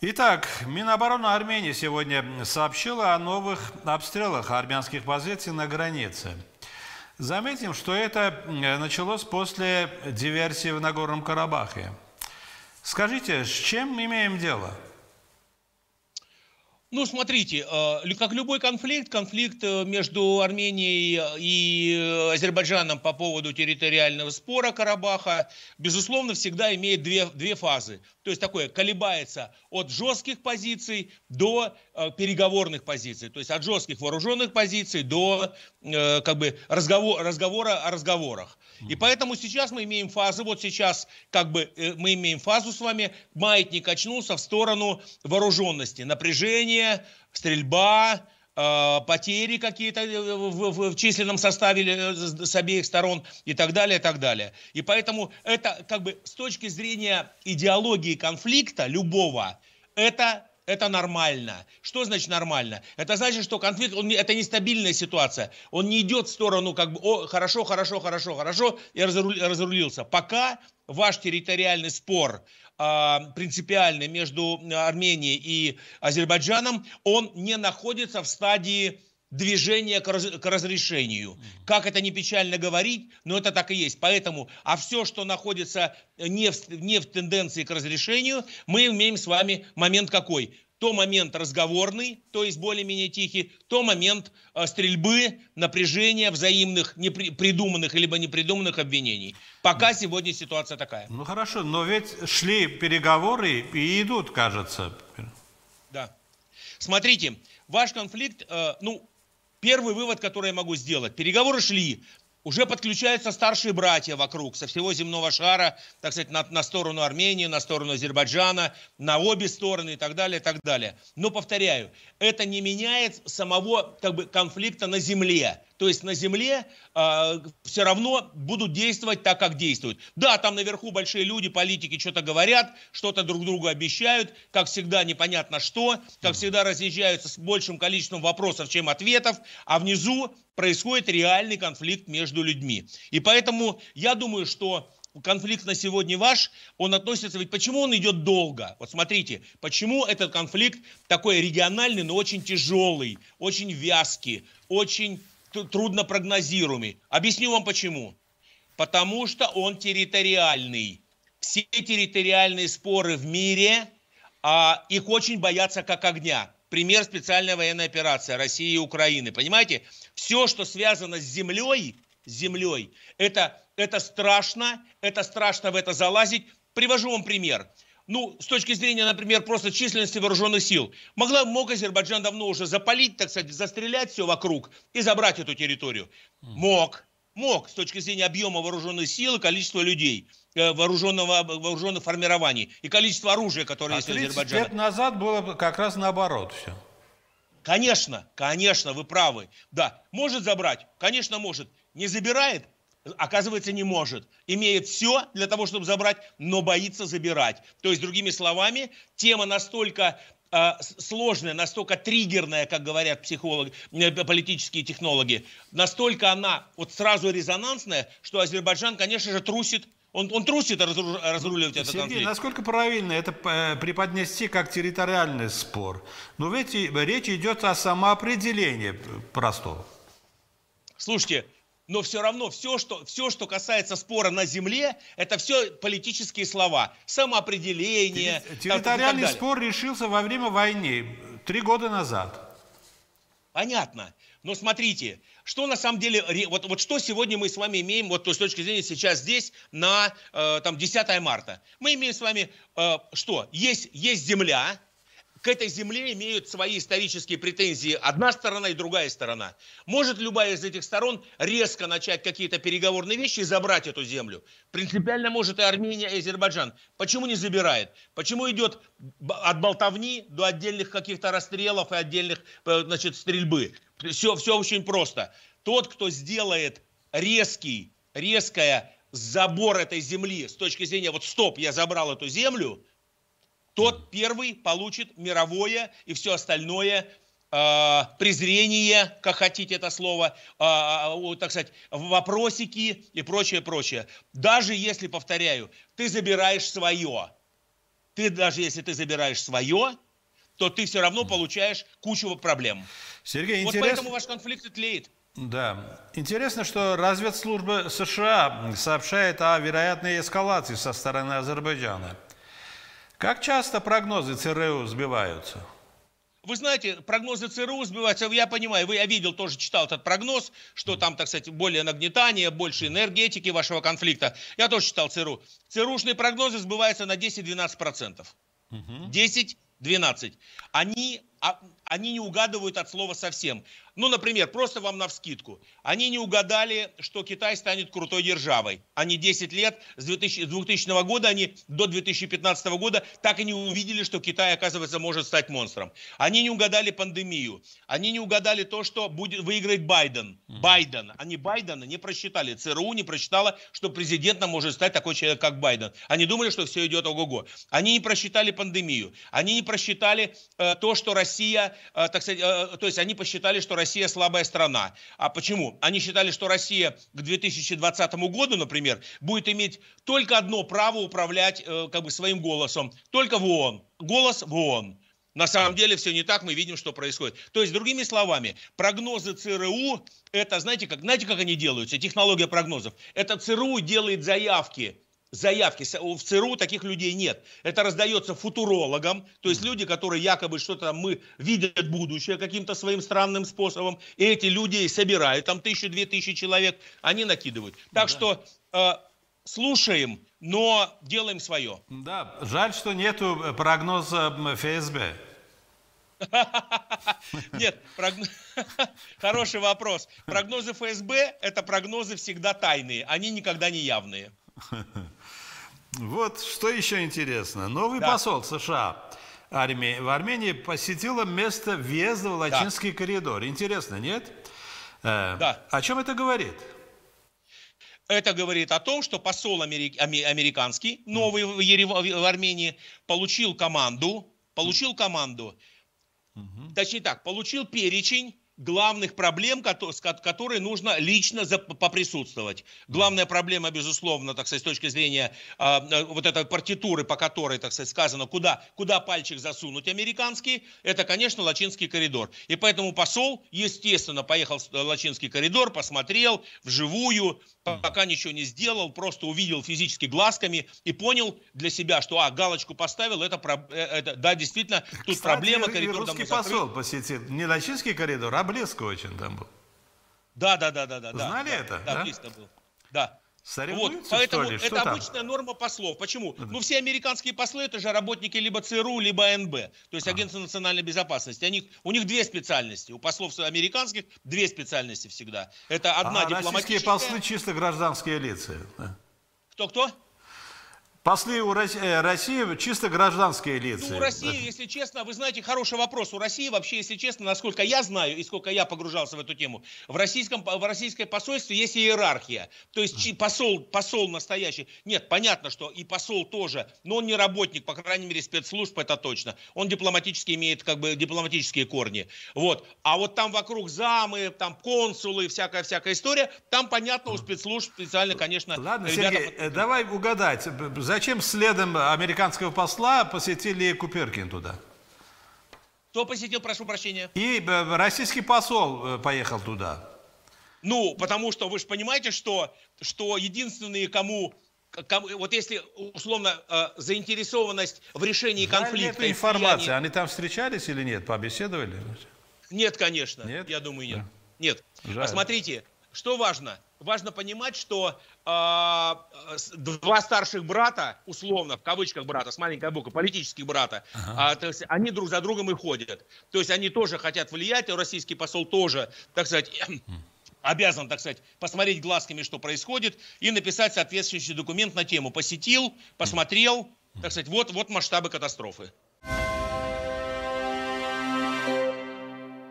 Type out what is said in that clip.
Итак, Минобороны Армении сегодня сообщила о новых обстрелах армянских позиций на границе. Заметим, что это э, началось после диверсии в Нагорном Карабахе. Скажите, с чем мы имеем дело? Ну, смотрите, э, как любой конфликт, конфликт э, между Арменией и э, Азербайджаном по поводу территориального спора Карабаха, безусловно, всегда имеет две, две фазы. То есть такое колебается от жестких позиций до Э, переговорных позиций, то есть от жестких вооруженных позиций до э, как бы разговор, разговора о разговорах. И поэтому сейчас мы имеем фазу, вот сейчас как бы э, мы имеем фазу с вами, маятник очнулся в сторону вооруженности, напряжение, стрельба, э, потери какие-то э, в, в, в численном составе с обеих сторон и так далее, и так далее. И поэтому это как бы с точки зрения идеологии конфликта любого, это это нормально. Что значит нормально? Это значит, что конфликт, он, это нестабильная ситуация. Он не идет в сторону как бы, о, хорошо, хорошо, хорошо, хорошо, и разрулился. Пока ваш территориальный спор э, принципиальный между Арменией и Азербайджаном, он не находится в стадии движение к, разрешению. Как это не печально говорить, но это так и есть. Поэтому, а все, что находится э, не в, не в тенденции к разрешению, мы имеем с вами момент какой? То момент разговорный, то есть более-менее тихий, то момент э, стрельбы, напряжения, взаимных непри- придуманных либо непридуманных обвинений. Пока сегодня ситуация такая. Ну хорошо, но ведь шли переговоры и идут, кажется. Да. Смотрите, ваш конфликт, э, ну, Первый вывод, который я могу сделать. Переговоры шли. Уже подключаются старшие братья вокруг, со всего земного шара, так сказать, на, на сторону Армении, на сторону Азербайджана, на обе стороны и так далее, и так далее. Но, повторяю, это не меняет самого как бы, конфликта на земле то есть на земле э, а, все равно будут действовать так, как действуют. Да, там наверху большие люди, политики что-то говорят, что-то друг другу обещают, как всегда непонятно что, как всегда разъезжаются с большим количеством вопросов, чем ответов, а внизу происходит реальный конфликт между людьми. И поэтому я думаю, что конфликт на сегодня ваш, он относится, ведь почему он идет долго? Вот смотрите, почему этот конфликт такой региональный, но очень тяжелый, очень вязкий, очень трудно прогнозируемый. Объясню вам почему. Потому что он территориальный. Все территориальные споры в мире, а, их очень боятся как огня. Пример специальная военная операция России и Украины. Понимаете, все, что связано с землей, с землей, это, это страшно, это страшно в это залазить. Привожу вам пример ну, с точки зрения, например, просто численности вооруженных сил, могла, мог Азербайджан давно уже запалить, так сказать, застрелять все вокруг и забрать эту территорию. Мог, мог, с точки зрения объема вооруженных сил и количества людей э, вооруженного, вооруженных формирований и количества оружия, которое а есть у а Азербайджана. лет назад было как раз наоборот все. Конечно, конечно, вы правы. Да, может забрать, конечно, может. Не забирает, оказывается, не может. Имеет все для того, чтобы забрать, но боится забирать. То есть, другими словами, тема настолько а, сложная, настолько триггерная, как говорят психологи, э, политические технологи, настолько она вот сразу резонансная, что Азербайджан, конечно же, трусит он, он трусит разру, разруливать этот конфликт. насколько правильно это э, преподнести как территориальный спор? Но ну, ведь речь идет о самоопределении простого. Слушайте, но все равно все что, все, что касается спора на земле, это все политические слова. Самоопределение. Территориальный так, спор решился во время войны, три года назад. Понятно. Но смотрите, что на самом деле, вот, вот что сегодня мы с вами имеем, вот то, с точки зрения сейчас здесь, на э, там 10 марта. Мы имеем с вами, э, что есть, есть земля, к этой земле имеют свои исторические претензии одна сторона и другая сторона. Может любая из этих сторон резко начать какие-то переговорные вещи и забрать эту землю? Принципиально может и Армения, и Азербайджан. Почему не забирает? Почему идет от болтовни до отдельных каких-то расстрелов и отдельных э, значит, стрельбы? Все, все очень просто. Тот, кто сделает резкий, резкое забор этой земли с точки зрения вот стоп, я забрал эту землю, тот первый получит мировое и все остальное а, презрение, как хотите это слово, э, так сказать, вопросики и прочее, прочее. Даже если, повторяю, ты забираешь свое, ты даже если ты забираешь свое, то ты все равно получаешь кучу проблем. Сергей, вот интерес... поэтому ваш конфликт и тлеет. Да. Интересно, что разведслужба США сообщает о вероятной эскалации со стороны Азербайджана. Как часто прогнозы ЦРУ сбиваются? Вы знаете, прогнозы ЦРУ сбиваются, я понимаю, вы, я видел, тоже читал этот прогноз, что там, так сказать, более нагнетание, больше энергетики вашего конфликта. Я тоже читал ЦРУ. ЦРУшные прогнозы сбываются на 10-12%. Угу. 10-12. Они а, они не угадывают от слова совсем. Ну, например, просто вам навскидку. Они не угадали, что Китай станет крутой державой. Они 10 лет, с 2000, 2000 года, они до 2015 года так и не увидели, что Китай, оказывается, может стать монстром. Они не угадали пандемию. Они не угадали то, что будет выиграть Байден. Байден. Они Байдена не просчитали. ЦРУ не просчитала, что президентом может стать такой человек, как Байден. Они думали, что все идет ого-го. Они не просчитали пандемию. Они не просчитали э, то, что Россия Э, так сказать, э, э, то есть они посчитали, что Россия слабая страна. А почему? Они считали, что Россия к 2020 году, например, будет иметь только одно право управлять как бы своим голосом, только в ООН. Голос в ООН. На самом деле все не так, мы видим, что происходит. То есть, другими словами, прогнозы ЦРУ, это, знаете как, знаете, как они делаются, технология прогнозов? Это ЦРУ делает заявки заявки. В ЦРУ таких людей нет. Это раздается футурологам, то есть люди, которые якобы что-то мы видят будущее каким-то своим странным способом, и эти люди собирают, там тысячу-две тысячи человек, они накидывают. Так да. что э, слушаем, но делаем свое. Да, жаль, что нету прогноза ФСБ. Нет, хороший вопрос. Прогнозы ФСБ – это прогнозы всегда тайные, они никогда не явные. Вот что еще интересно. Новый да. посол США Арме... в Армении посетила место въезда в Латинский да. коридор. Интересно, нет? Э, да. О чем это говорит? Это говорит о том, что посол Америк... американский, новый в, Ерев... в Армении, получил команду, получил команду, угу. точнее так, получил перечень главных проблем, которые нужно лично поприсутствовать. Главная проблема, безусловно, так сказать, с точки зрения а, э, вот этой партитуры, по которой, так сказать, сказано, куда, куда пальчик засунуть американский, это, конечно, Лачинский коридор. И поэтому посол, естественно, поехал в Лачинский коридор, посмотрел вживую, пока ничего не сделал, просто увидел физически глазками и понял для себя, что, а, галочку поставил, это, э, это да, действительно, тут Кстати, проблема, коридор русский там посол закрыт. посетил, не Дачинский коридор, а Блеск очень там был. Да, да, да, да, да. Знали да, это? Да, да? да? был. Да вот, поэтому что ли? это что обычная там? норма послов. Почему? Да. Ну, все американские послы это же работники либо ЦРУ, либо НБ, то есть а. агентство национальной безопасности. Они, у них две специальности. У послов американских две специальности всегда. Это одна а дипломатическая. Российские послы чисто гражданские лица. Кто-кто? Спасли у э, России чисто гражданские лица. Ну, у России, если честно, вы знаете, хороший вопрос. У России вообще, если честно, насколько я знаю и сколько я погружался в эту тему, в, российском, в российской посольстве есть иерархия. То есть посол, посол настоящий. Нет, понятно, что и посол тоже, но он не работник, по крайней мере, спецслужб, это точно. Он дипломатически имеет как бы дипломатические корни. Вот. А вот там вокруг замы, там консулы, всякая-всякая история, там, понятно, у спецслужб специально, конечно... Ладно, ребята... Сергей, э, давай угадать, за зачем следом американского посла посетили Куперкин туда? Кто посетил, прошу прощения? И э, российский посол э, поехал туда. Ну, потому что вы же понимаете, что, что единственные, кому вот если условно э, заинтересованность в решении да, конфликта. Нет информации. Влиянии... Они там встречались или нет? Побеседовали? Нет, конечно. Нет? Я думаю, нет. Да. Нет. Жаль. Посмотрите, что важно? Важно понимать, что э, два старших брата, условно, в кавычках брата, с маленькой буквы, политических брата, ага. э, то есть они друг за другом и ходят. То есть они тоже хотят влиять, российский посол тоже, так сказать, обязан, так сказать, посмотреть глазками, что происходит, и написать соответствующий документ на тему «посетил», «посмотрел», так сказать, вот, вот масштабы катастрофы.